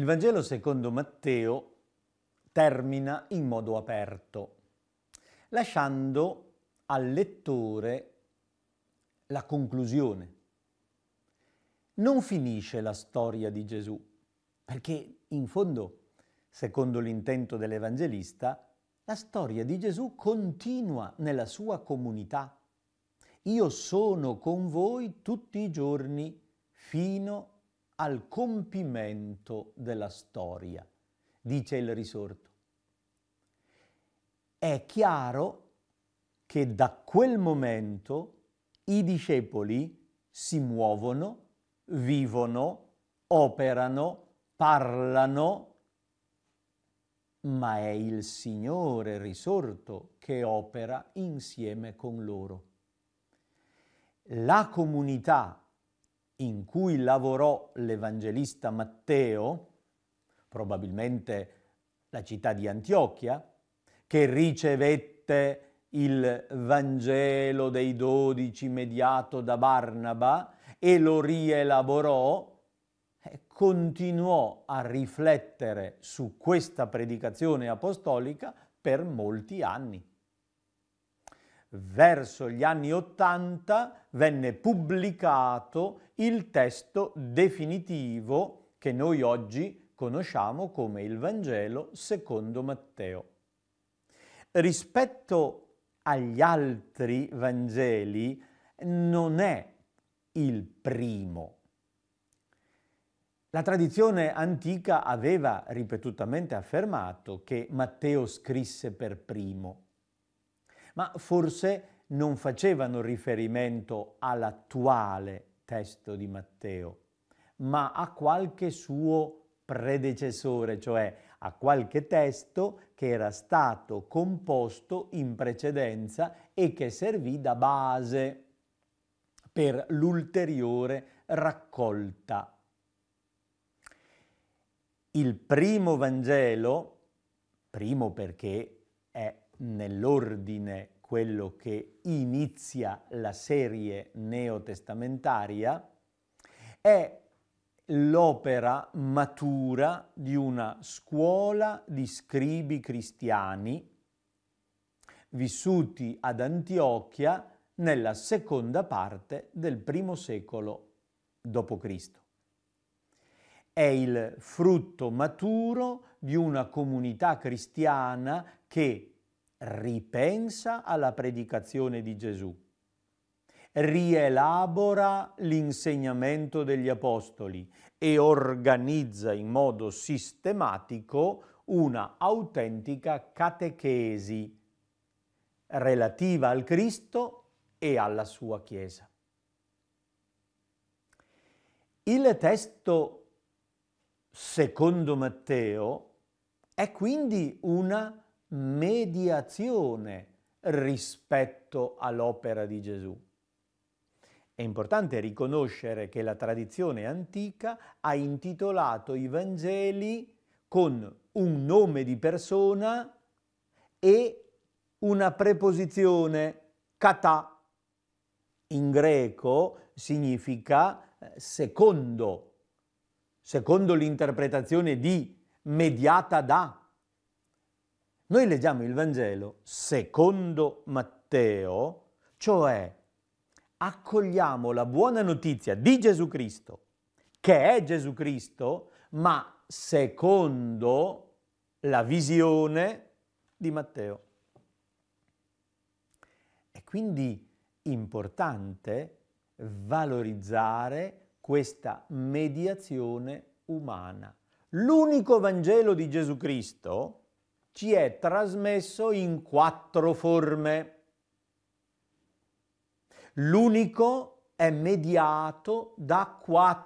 Il Vangelo secondo Matteo termina in modo aperto, lasciando al lettore la conclusione. Non finisce la storia di Gesù, perché in fondo, secondo l'intento dell'Evangelista, la storia di Gesù continua nella sua comunità. Io sono con voi tutti i giorni fino al compimento della storia, dice il risorto. È chiaro che da quel momento i discepoli si muovono, vivono, operano, parlano, ma è il Signore risorto che opera insieme con loro. La comunità in cui lavorò l'Evangelista Matteo, probabilmente la città di Antiochia, che ricevette il Vangelo dei dodici mediato da Barnaba e lo rielaborò, continuò a riflettere su questa predicazione apostolica per molti anni verso gli anni Ottanta venne pubblicato il testo definitivo che noi oggi conosciamo come il Vangelo secondo Matteo. Rispetto agli altri Vangeli non è il primo. La tradizione antica aveva ripetutamente affermato che Matteo scrisse per primo ma forse non facevano riferimento all'attuale testo di Matteo, ma a qualche suo predecessore, cioè a qualche testo che era stato composto in precedenza e che servì da base per l'ulteriore raccolta. Il primo Vangelo, primo perché è nell'ordine quello che inizia la serie neotestamentaria, è l'opera matura di una scuola di scribi cristiani vissuti ad Antiochia nella seconda parte del primo secolo d.C. È il frutto maturo di una comunità cristiana che ripensa alla predicazione di Gesù, rielabora l'insegnamento degli Apostoli e organizza in modo sistematico una autentica catechesi relativa al Cristo e alla sua Chiesa. Il testo secondo Matteo è quindi una mediazione rispetto all'opera di Gesù. È importante riconoscere che la tradizione antica ha intitolato i Vangeli con un nome di persona e una preposizione kata. In greco significa eh, secondo, secondo l'interpretazione di mediata da noi leggiamo il Vangelo secondo Matteo, cioè accogliamo la buona notizia di Gesù Cristo, che è Gesù Cristo, ma secondo la visione di Matteo. È quindi importante valorizzare questa mediazione umana. L'unico Vangelo di Gesù Cristo ci è trasmesso in quattro forme. L'unico è mediato da quattro